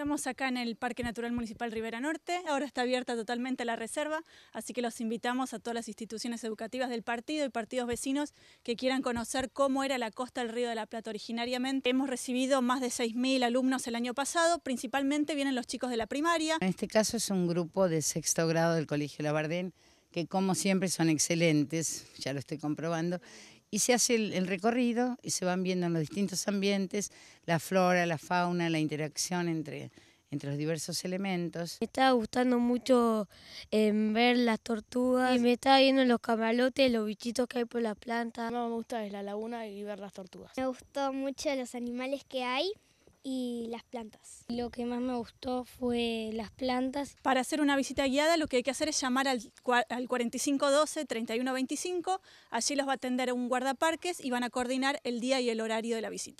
Estamos acá en el Parque Natural Municipal Rivera Norte. Ahora está abierta totalmente la reserva, así que los invitamos a todas las instituciones educativas del partido y partidos vecinos que quieran conocer cómo era la costa del Río de la Plata originariamente. Hemos recibido más de 6.000 alumnos el año pasado, principalmente vienen los chicos de la primaria. En este caso es un grupo de sexto grado del Colegio Labardén que como siempre son excelentes, ya lo estoy comprobando, y se hace el, recorrido y se van viendo en los distintos ambientes la flora, la fauna, la interacción entre, entre los diversos elementos. Me estaba gustando mucho eh, ver las tortugas, y me estaba viendo los camalotes, los bichitos que hay por las plantas. No, me gusta es la laguna y ver las tortugas. Me gustó mucho los animales que hay y las plantas. Lo que más me gustó fue las plantas. Para hacer una visita guiada lo que hay que hacer es llamar al, al 4512-3125. Allí los va a atender un guardaparques y van a coordinar el día y el horario de la visita.